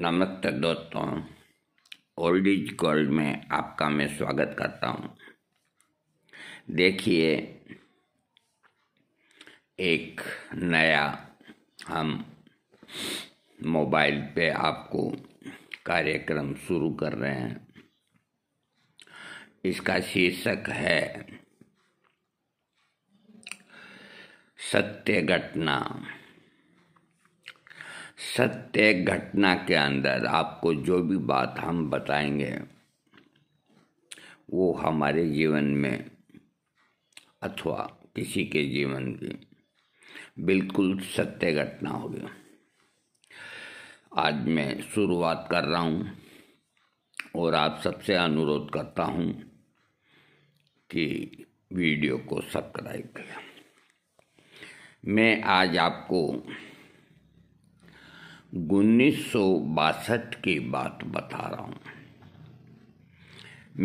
नमस्ते दोस्तों old is gold में आपका मैं स्वागत करता हूँ देखिए एक नया हम मोबाइल पे आपको कार्यक्रम शुरू कर रहे हैं इसका शीर्षक है सत्य घटना सत्य घटना के अंदर आपको जो भी बात हम बताएंगे वो हमारे जीवन में अथवा किसी के जीवन की बिल्कुल सत्य घटना होगी आज मैं शुरुआत कर रहा हूँ और आप सबसे अनुरोध करता हूँ कि वीडियो को सब्सक्राइब करें मैं आज आपको उन्नीस की बात बता रहा हूँ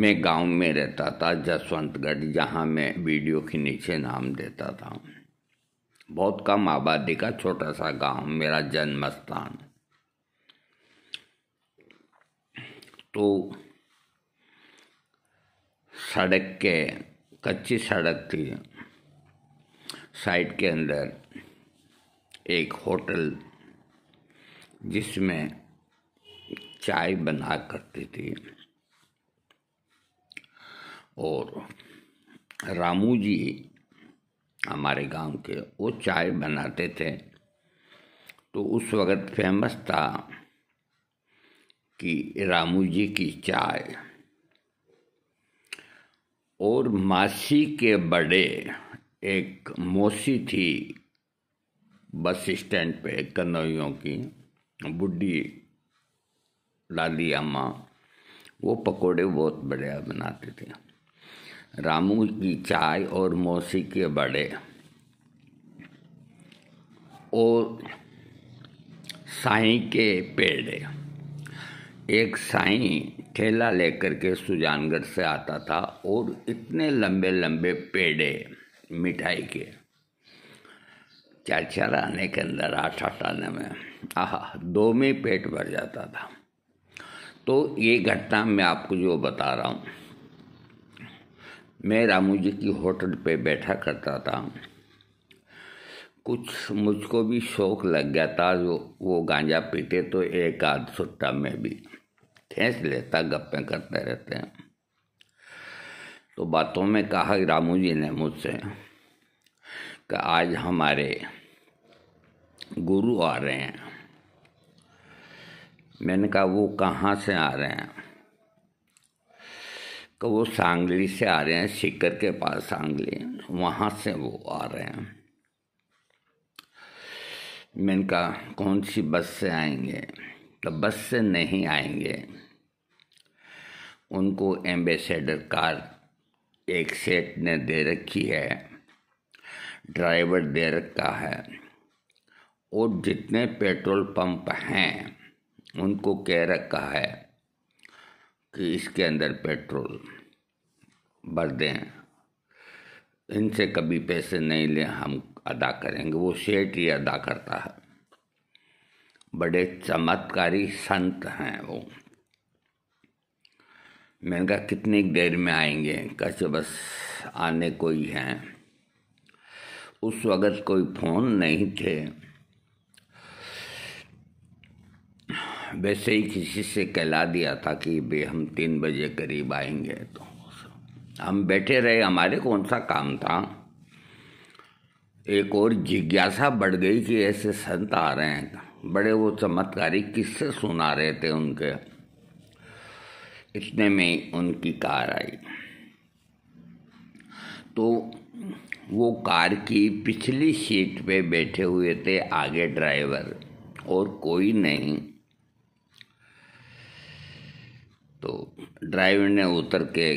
मैं गांव में रहता था जसवंतगढ़ जहाँ मैं वीडियो के नीचे नाम देता था बहुत कम आबादी का छोटा सा गांव मेरा जन्म स्थान तो सड़क के कच्ची सड़क थी साइड के अंदर एक होटल जिसमें चाय बना करती थी और रामू जी हमारे गांव के वो चाय बनाते थे तो उस वक़्त फेमस था कि रामू जी की चाय और मासी के बड़े एक मौसी थी बस स्टैंड पे कन्नौ की बुढ़ी लाली अम्मा वो पकोड़े बहुत बढ़िया बनाती थी रामू की चाय और मौसी के बड़े और साई के पेड़े एक साई ठेला लेकर के सुजानगढ़ से आता था और इतने लंबे लंबे पेड़े मिठाई के चार चार आने के अंदर आठ आठ आने में आह दो में पेट भर जाता था तो ये घटना मैं आपको जो बता रहा हूँ मैं रामू जी की होटल पे बैठा करता था कुछ मुझको भी शौक लग गया था जो वो गांजा पीते तो एक आध सुट्टा में भी ठेस लेता गप्पे करते रहते हैं तो बातों में कहा रामू जी ने मुझसे कि आज हमारे गुरु आ रहे हैं मैंने कहा वो कहाँ से आ रहे हैं कि वो सांगली से आ रहे हैं सीकर के पास सांगली वहाँ से वो आ रहे हैं मैंने कहा कौन सी बस से आएंगे तो बस से नहीं आएंगे उनको एम्बेसडर कार एक सेट ने दे रखी है ड्राइवर दे रखा है और जितने पेट्रोल पंप हैं उनको कह रखा है कि इसके अंदर पेट्रोल भर दें इनसे कभी पैसे नहीं लें हम अदा करेंगे वो सेठ ही अदा करता है बड़े चमत्कारी संत हैं वो मैंने कहा कितनी देर में आएंगे कैसे अच्छा, बस आने को ही हैं उस वक़्त कोई फ़ोन नहीं थे वैसे ही किसी से कहला दिया था कि बे हम तीन बजे करीब आएंगे तो हम बैठे रहे हमारे कौन सा काम था एक और जिज्ञासा बढ़ गई कि ऐसे संत आ रहे हैं बड़े वो चमत्कारी किससे सुना रहे थे उनके इतने में उनकी कार आई तो वो कार की पिछली सीट पे बैठे हुए थे आगे ड्राइवर और कोई नहीं तो ड्राइवर ने उतर के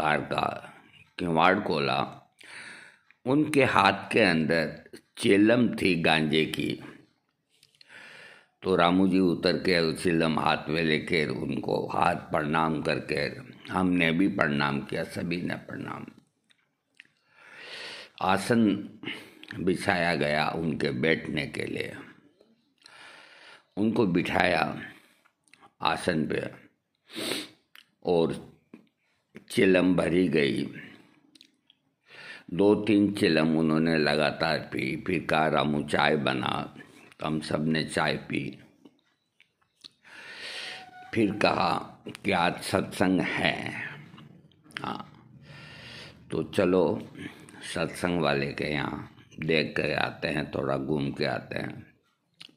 कार का किवाड़ खोला उनके हाथ के अंदर चेलम थी गांजे की तो रामू जी उतर के चिलम हाथ में लेके उनको हाथ प्रणाम करके हमने भी प्रणाम किया सभी ने प्रणाम आसन बिछाया गया उनके बैठने के लिए उनको बिठाया आसन पे और चिलम भरी गई दो तीन चिलम उन्होंने लगातार पी फिर कहा रामू चाय बना तो हम सब ने चाय पी फिर कहा कि आज सत्संग है हाँ तो चलो सत्संग वाले के यहाँ देख के आते हैं थोड़ा घूम के आते हैं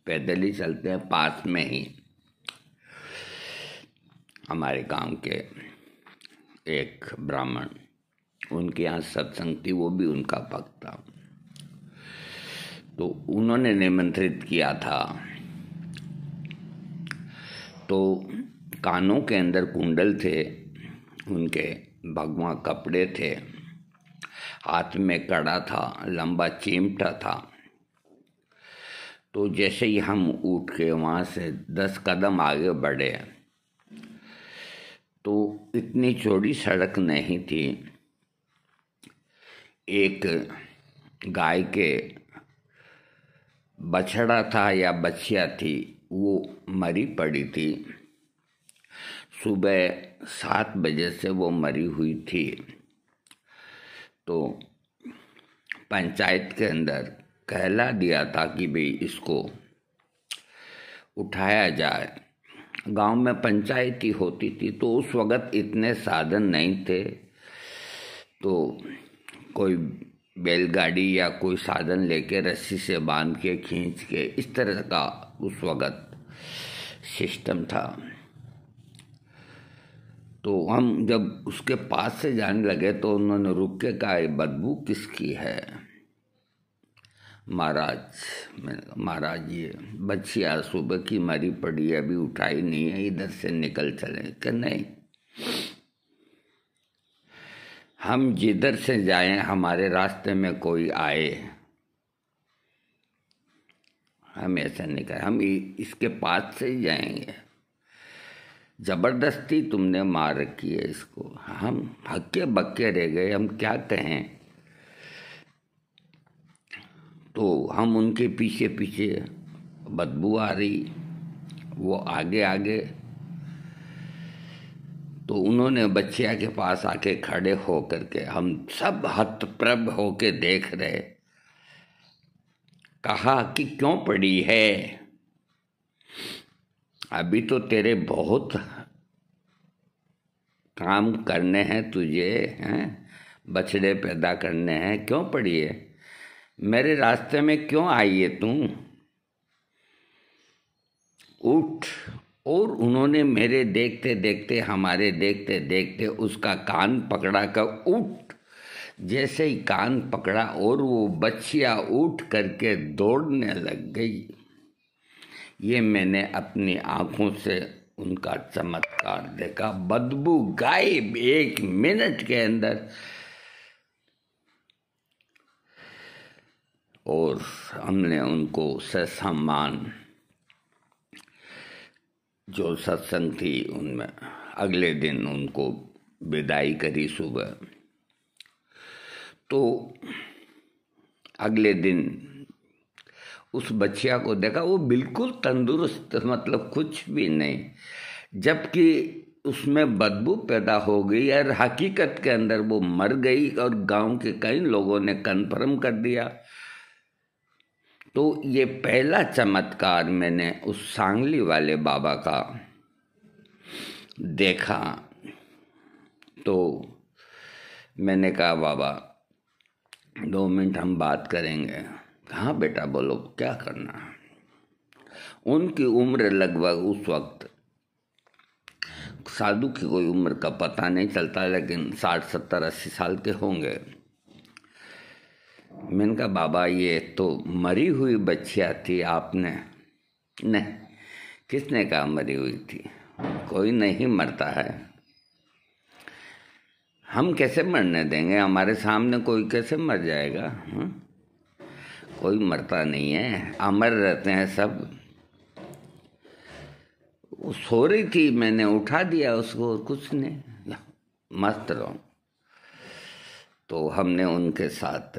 पैदल ही चलते हैं पास में ही हमारे गांव के एक ब्राह्मण उनके यहाँ सत्संग थी वो भी उनका भक्त था तो उन्होंने निमंत्रित किया था तो कानों के अंदर कुंडल थे उनके भगवा कपड़े थे हाथ में कड़ा था लंबा चिमटा था तो जैसे ही हम उठ के वहाँ से दस कदम आगे बढ़े तो इतनी चौड़ी सड़क नहीं थी एक गाय के बछड़ा था या बछिया थी वो मरी पड़ी थी सुबह सात बजे से वो मरी हुई थी तो पंचायत के अंदर कहला दिया था कि भाई इसको उठाया जाए गांव में पंचायत ही होती थी तो उस वक़्त इतने साधन नहीं थे तो कोई बैलगाड़ी या कोई साधन लेके रस्सी से बांध के खींच के इस तरह का उस वक़्त सिस्टम था तो हम जब उसके पास से जाने लगे तो उन्होंने रुक के कहा बदबू किसकी है महाराज महाराज ये बच्ची आज सुबह की मरी पड़ी अभी उठाई नहीं है इधर से निकल चले क्या नहीं हम जिधर से जाएं हमारे रास्ते में कोई आए हम ऐसा नहीं करें हम इसके पास से ही जाएंगे ज़बरदस्ती तुमने मार रखी है इसको हम हक्के बक्के रह गए हम क्या कहें तो हम उनके पीछे पीछे बदबू आ रही वो आगे आगे तो उन्होंने बच्चिया के पास आके खड़े हो करके हम सब हतप्रभ होके देख रहे कहा कि क्यों पड़ी है अभी तो तेरे बहुत काम करने हैं तुझे हैं बछड़े पैदा करने हैं क्यों पड़ी है मेरे रास्ते में क्यों आई है तू उठ और उन्होंने मेरे देखते देखते हमारे देखते देखते उसका कान पकड़ा कर उठ जैसे ही कान पकड़ा और वो बच्चिया उठ करके दौड़ने लग गई ये मैंने अपनी आंखों से उनका चमत्कार देखा बदबू गायब एक मिनट के अंदर और हमने उनको सम्मान जो सत्संग थी उनमें अगले दिन उनको विदाई करी सुबह तो अगले दिन उस बच्चिया को देखा वो बिल्कुल तंदुरुस्त मतलब कुछ भी नहीं जबकि उसमें बदबू पैदा हो गई और हकीकत के अंदर वो मर गई और गांव के कई लोगों ने कन्फर्म कर दिया तो ये पहला चमत्कार मैंने उस सांगली वाले बाबा का देखा तो मैंने कहा बाबा दो मिनट हम बात करेंगे हाँ बेटा बोलो क्या करना है उनकी उम्र लगभग उस वक्त साधु की कोई उम्र का पता नहीं चलता लेकिन साठ सत्तर अस्सी साल के होंगे मैंने कहा बाबा ये तो मरी हुई बच्चिया थी आपने नहीं किसने कहा मरी हुई थी कोई नहीं मरता है हम कैसे मरने देंगे हमारे सामने कोई कैसे मर जाएगा हुँ? हम्म? कोई मरता नहीं है अमर रहते हैं सब सो रही थी मैंने उठा दिया उसको कुछ नहीं मस्त रहो तो हमने उनके साथ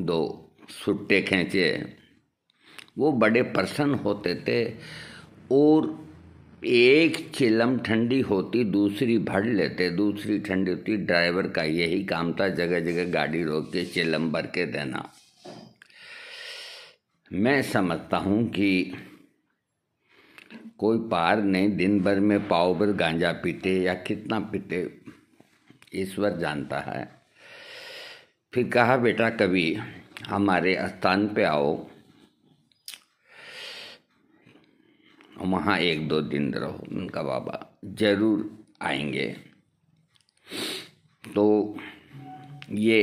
दो सुट्टे खींचे वो बड़े प्रसन्न होते थे और एक चिलम ठंडी होती दूसरी भर लेते दूसरी ठंडी होती ड्राइवर का यही काम था जगह जगह गाड़ी रोक के चिलम भर के देना मैं समझता हूँ कि कोई पार नहीं दिन भर में पाव भर गांजा पीते या कितना पीते ईश्वर जानता है फिर कहा बेटा कभी हमारे स्थान पे आओ वहाँ एक दो दिन रहो उनका बाबा ज़रूर आएंगे तो ये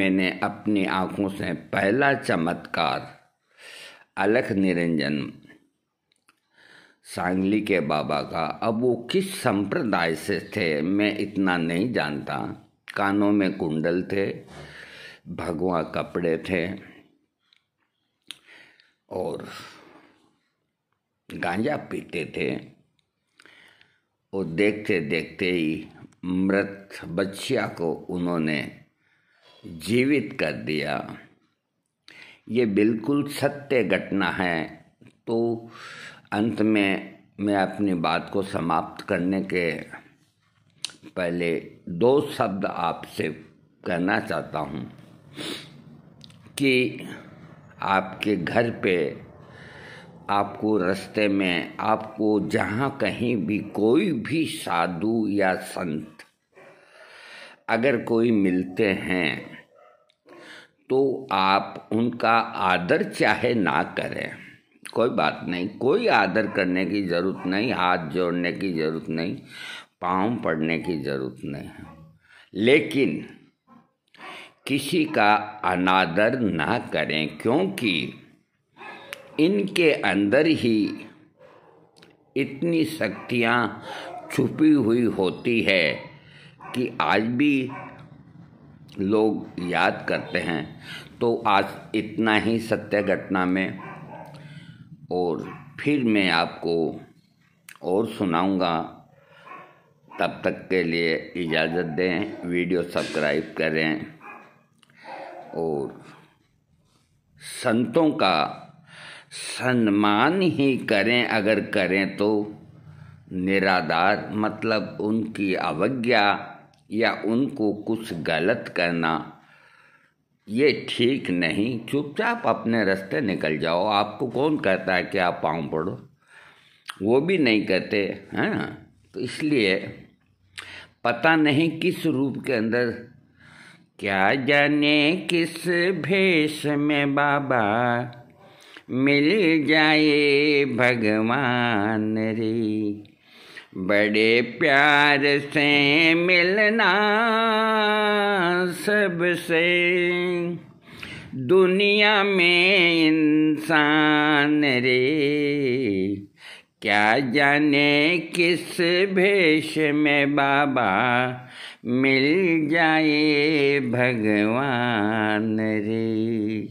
मैंने अपनी आँखों से पहला चमत्कार अलख निरंजन सांगली के बाबा का अब वो किस संप्रदाय से थे मैं इतना नहीं जानता कानों में कुंडल थे भगवा कपड़े थे और गांजा पीते थे और देखते देखते ही मृत बच्चिया को उन्होंने जीवित कर दिया ये बिल्कुल सत्य घटना है तो अंत में मैं अपनी बात को समाप्त करने के पहले दो शब्द आपसे कहना चाहता हूँ कि आपके घर पे आपको रास्ते में आपको जहाँ कहीं भी कोई भी साधु या संत अगर कोई मिलते हैं तो आप उनका आदर चाहे ना करें कोई बात नहीं कोई आदर करने की ज़रूरत नहीं हाथ जोड़ने की ज़रूरत नहीं पाँव पड़ने की ज़रूरत नहीं लेकिन किसी का अनादर ना करें क्योंकि इनके अंदर ही इतनी शक्तियाँ छुपी हुई होती है कि आज भी लोग याद करते हैं तो आज इतना ही सत्य घटना में और फिर मैं आपको और सुनाऊंगा तब तक के लिए इजाज़त दें वीडियो सब्सक्राइब करें और संतों का सम्मान ही करें अगर करें तो निराधार मतलब उनकी अवज्ञा या उनको कुछ गलत करना ये ठीक नहीं चुपचाप अपने रास्ते निकल जाओ आपको कौन कहता है कि आप पाँव पढ़ो वो भी नहीं कहते हैं तो इसलिए पता नहीं किस रूप के अंदर क्या जाने किस भेष में बाबा मिल जाए भगवान रे बड़े प्यार से मिलना सबसे दुनिया में इंसान रे क्या जाने किस भेष में बाबा मिल जाए भगवान रे